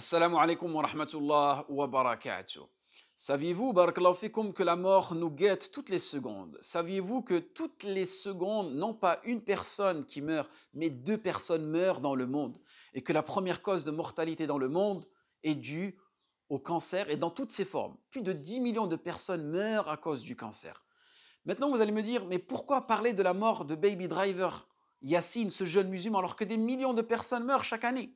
Assalamu alaikum wa rahmatullah wa barakatuh. Saviez-vous, barakallahu fikum, que la mort nous guette toutes les secondes Saviez-vous que toutes les secondes, non pas une personne qui meurt, mais deux personnes meurent dans le monde Et que la première cause de mortalité dans le monde est due au cancer et dans toutes ses formes. Plus de 10 millions de personnes meurent à cause du cancer. Maintenant, vous allez me dire, mais pourquoi parler de la mort de Baby Driver, Yassine, ce jeune musulman, alors que des millions de personnes meurent chaque année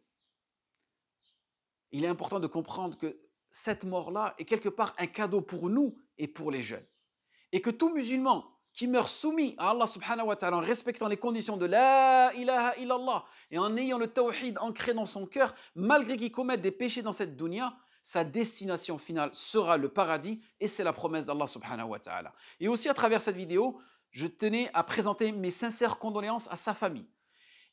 il est important de comprendre que cette mort-là est quelque part un cadeau pour nous et pour les jeunes. Et que tout musulman qui meurt soumis à Allah subhanahu wa ta'ala en respectant les conditions de la ilaha illallah et en ayant le tawhid ancré dans son cœur, malgré qu'il commette des péchés dans cette dunya, sa destination finale sera le paradis et c'est la promesse d'Allah subhanahu wa ta'ala. Et aussi à travers cette vidéo, je tenais à présenter mes sincères condoléances à sa famille.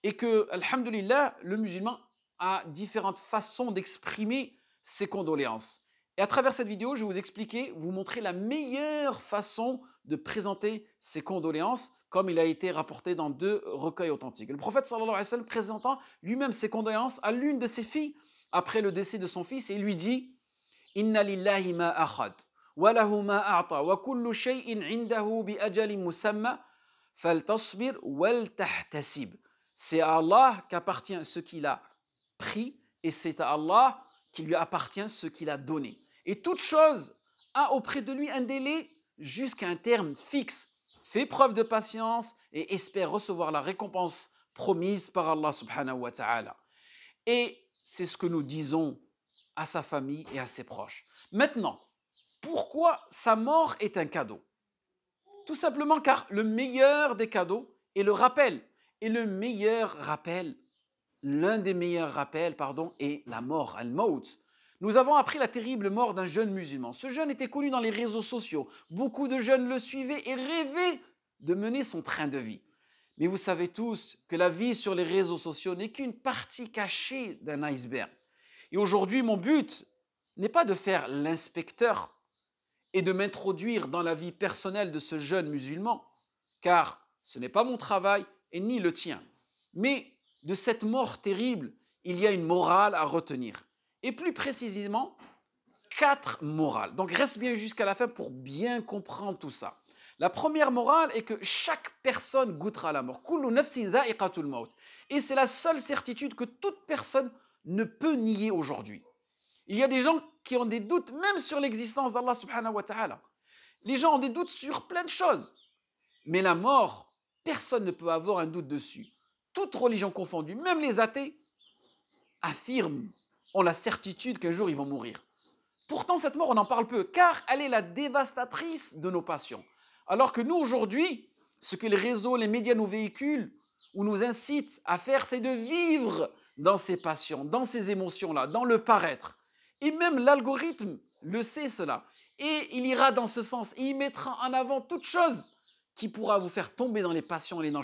Et que, alhamdulillah, le musulman à différentes façons d'exprimer ses condoléances. Et à travers cette vidéo, je vais vous expliquer, vous montrer la meilleure façon de présenter ses condoléances, comme il a été rapporté dans deux recueils authentiques. Le prophète sallallahu alayhi wa sallam présentant lui-même ses condoléances à l'une de ses filles après le décès de son fils et lui dit Inna lillahi ma akhad, wa lahu ma wa kullu shay'in indahu bi musamma, tasbir wal tahtasib. C'est à Allah qu'appartient ce qu'il a pris et c'est à Allah qui lui appartient ce qu'il a donné. Et toute chose a auprès de lui un délai jusqu'à un terme fixe. Fait preuve de patience et espère recevoir la récompense promise par Allah subhanahu wa ta'ala. Et c'est ce que nous disons à sa famille et à ses proches. Maintenant, pourquoi sa mort est un cadeau Tout simplement car le meilleur des cadeaux est le rappel. Et le meilleur rappel, l'un des meilleurs rappels, pardon, est la mort, al-maut. Nous avons appris la terrible mort d'un jeune musulman. Ce jeune était connu dans les réseaux sociaux. Beaucoup de jeunes le suivaient et rêvaient de mener son train de vie. Mais vous savez tous que la vie sur les réseaux sociaux n'est qu'une partie cachée d'un iceberg. Et aujourd'hui, mon but n'est pas de faire l'inspecteur et de m'introduire dans la vie personnelle de ce jeune musulman, car ce n'est pas mon travail et ni le tien, mais de cette mort terrible, il y a une morale à retenir. Et plus précisément, quatre morales. Donc reste bien jusqu'à la fin pour bien comprendre tout ça. La première morale est que chaque personne goûtera la mort. Et c'est la seule certitude que toute personne ne peut nier aujourd'hui. Il y a des gens qui ont des doutes même sur l'existence d'Allah subhanahu wa ta'ala. Les gens ont des doutes sur plein de choses. Mais la mort, personne ne peut avoir un doute dessus toutes religions confondues, même les athées, affirment, ont la certitude qu'un jour ils vont mourir. Pourtant, cette mort, on en parle peu, car elle est la dévastatrice de nos passions. Alors que nous, aujourd'hui, ce que les réseaux, les médias nous véhiculent ou nous incitent à faire, c'est de vivre dans ces passions, dans ces émotions-là, dans le paraître. Et même l'algorithme le sait cela. Et il ira dans ce sens et il mettra en avant toute chose qui pourra vous faire tomber dans les passions et les non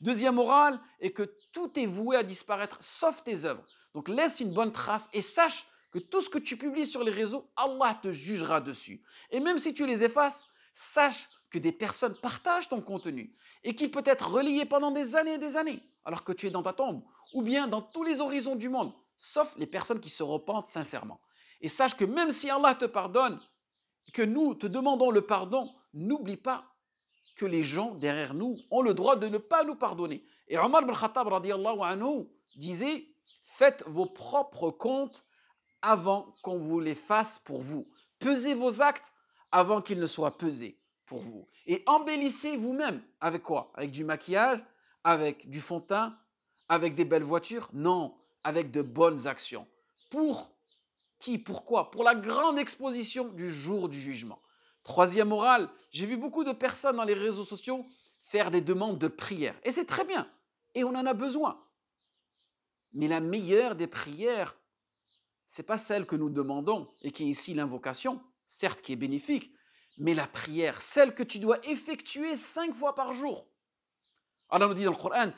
Deuxième morale est que tout est voué à disparaître, sauf tes œuvres. Donc laisse une bonne trace et sache que tout ce que tu publies sur les réseaux, Allah te jugera dessus. Et même si tu les effaces, sache que des personnes partagent ton contenu et qu'il peut être relié pendant des années et des années, alors que tu es dans ta tombe, ou bien dans tous les horizons du monde, sauf les personnes qui se repentent sincèrement. Et sache que même si Allah te pardonne, que nous te demandons le pardon, n'oublie pas que les gens derrière nous ont le droit de ne pas nous pardonner. Et Omar ibn Khattab anhu, disait Faites vos propres comptes avant qu'on vous les fasse pour vous. Pesez vos actes avant qu'ils ne soient pesés pour vous. Et embellissez vous-même. Avec quoi Avec du maquillage Avec du fond de teint Avec des belles voitures Non, avec de bonnes actions. Pour qui Pourquoi Pour la grande exposition du jour du jugement. Troisième morale, j'ai vu beaucoup de personnes dans les réseaux sociaux faire des demandes de prière. Et c'est très bien. Et on en a besoin. Mais la meilleure des prières, c'est pas celle que nous demandons et qui est ici l'invocation, certes qui est bénéfique, mais la prière, celle que tu dois effectuer cinq fois par jour. Allah nous dit dans le Coran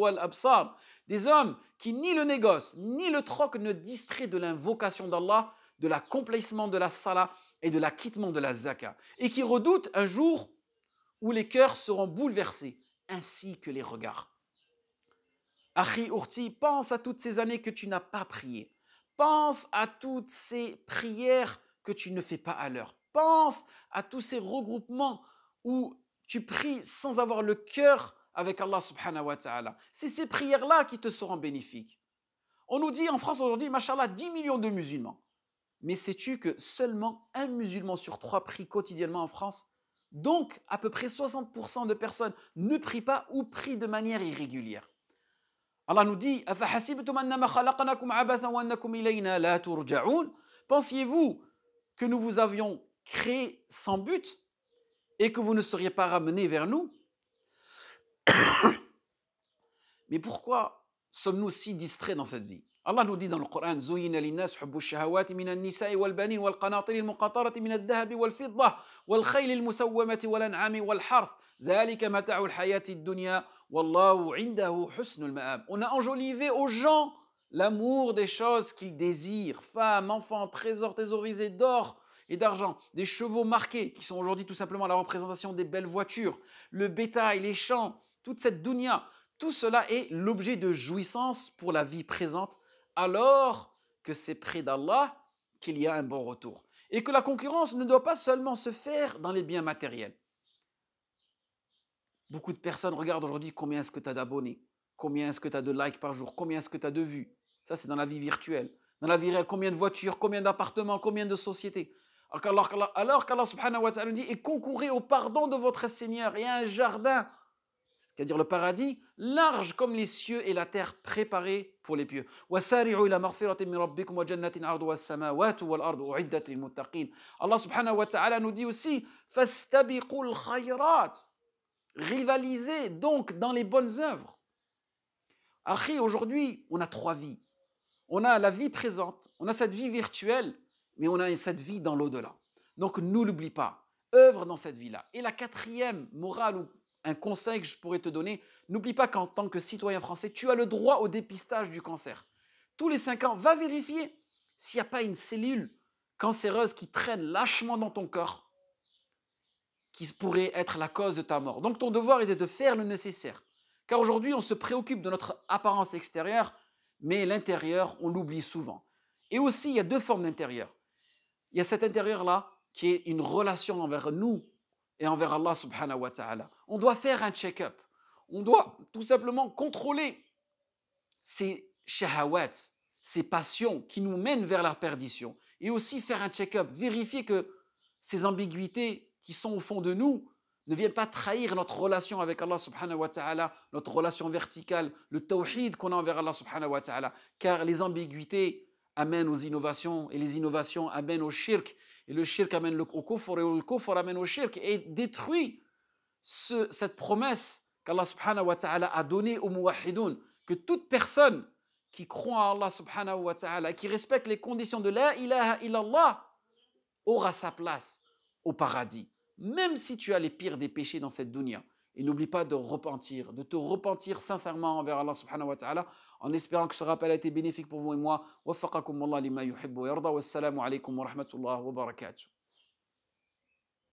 an wa des hommes qui ni le négoce, ni le troc ne distraient de l'invocation d'Allah, de l'accomplissement de la salah et de l'acquittement de la zakat, Et qui redoutent un jour où les cœurs seront bouleversés, ainsi que les regards. Akhi Urti, pense à toutes ces années que tu n'as pas prié. Pense à toutes ces prières que tu ne fais pas à l'heure. Pense à tous ces regroupements où tu pries sans avoir le cœur avec Allah subhanahu wa ta'ala. C'est ces prières-là qui te seront bénéfiques. On nous dit en France aujourd'hui, machallah, 10 millions de musulmans. Mais sais-tu que seulement un musulman sur trois prie quotidiennement en France Donc, à peu près 60% de personnes ne prient pas ou prient de manière irrégulière. Allah nous dit Pensiez-vous que nous vous avions créé sans but et que vous ne seriez pas ramenés vers nous Mais pourquoi sommes-nous si distraits dans cette vie Allah nous dit dans le Coran min al-nisā' wal-bānī wal زُيِّنَ لِلنَّاسِ حُبُّ الشَّهَوَاتِ مِنَ النِّسَاءِ wal وَالْقَنَاطِرِ wal مِنَ wal وَالْفِضَّةِ wal الْمُسَوَّمَةِ وَالْأَنْعَامِ وَالْحَرْثِ ذَلِكَ مَتَاعُ الْحَيَاةِ الدُّنْيَا وَاللَّهُ 'indahu husnul ma'ab On a enjolivé aux gens l'amour des choses qu'ils désirent, femmes, enfants, trésors thésaurisés d'or, et d'argent, des chevaux marqués, qui sont aujourd'hui tout simplement la représentation des belles voitures, le bétail, les champs, toute cette dunya, tout cela est l'objet de jouissance pour la vie présente, alors que c'est près d'Allah qu'il y a un bon retour. Et que la concurrence ne doit pas seulement se faire dans les biens matériels. Beaucoup de personnes regardent aujourd'hui combien est-ce que tu as d'abonnés, combien est-ce que tu as de likes par jour, combien est-ce que tu as de vues. Ça, c'est dans la vie virtuelle. Dans la vie réelle, combien de voitures, combien d'appartements, combien de sociétés. Alors qu'Allah wa dit, et concourez au pardon de votre Seigneur et à un jardin c'est-à-dire le paradis, large comme les cieux et la terre préparée pour les pieux. Allah subhanahu wa ta'ala nous dit aussi Fastabiqul Rivalisez donc dans les bonnes œuvres. aujourd'hui, on a trois vies. On a la vie présente, on a cette vie virtuelle, mais on a cette vie dans l'au-delà. Donc, ne l'oublie pas œuvre dans cette vie-là. Et la quatrième morale ou un conseil que je pourrais te donner, n'oublie pas qu'en tant que citoyen français, tu as le droit au dépistage du cancer. Tous les cinq ans, va vérifier s'il n'y a pas une cellule cancéreuse qui traîne lâchement dans ton corps, qui pourrait être la cause de ta mort. Donc ton devoir est de faire le nécessaire. Car aujourd'hui, on se préoccupe de notre apparence extérieure, mais l'intérieur, on l'oublie souvent. Et aussi, il y a deux formes d'intérieur. Il y a cet intérieur-là qui est une relation envers nous, et envers Allah subhanahu wa ta'ala. On doit faire un check-up. On doit tout simplement contrôler ces shahawats, ces passions qui nous mènent vers la perdition. Et aussi faire un check-up, vérifier que ces ambiguïtés qui sont au fond de nous ne viennent pas trahir notre relation avec Allah subhanahu wa ta'ala, notre relation verticale, le tawhid qu'on a envers Allah subhanahu wa ta'ala. Car les ambiguïtés, amène aux innovations et les innovations amènent au shirk et le shirk amène au kufr et le kufr amène au shirk et détruit cette promesse qu'Allah subhanahu wa ta'ala a donnée aux muwahhidoun que toute personne qui croit à Allah subhanahu wa ta'ala qui respecte les conditions de la ilaha illallah aura sa place au paradis même si tu as les pires des péchés dans cette dunya et n'oublie pas de repentir, de te repentir sincèrement envers Allah subhanahu wa ta'ala, en espérant que ce rappel a été bénéfique pour vous et moi. Waffaqakum Allah lima yuhibbu yarda. Wassalamu alaikum wa rahmatullah wa barakatuh.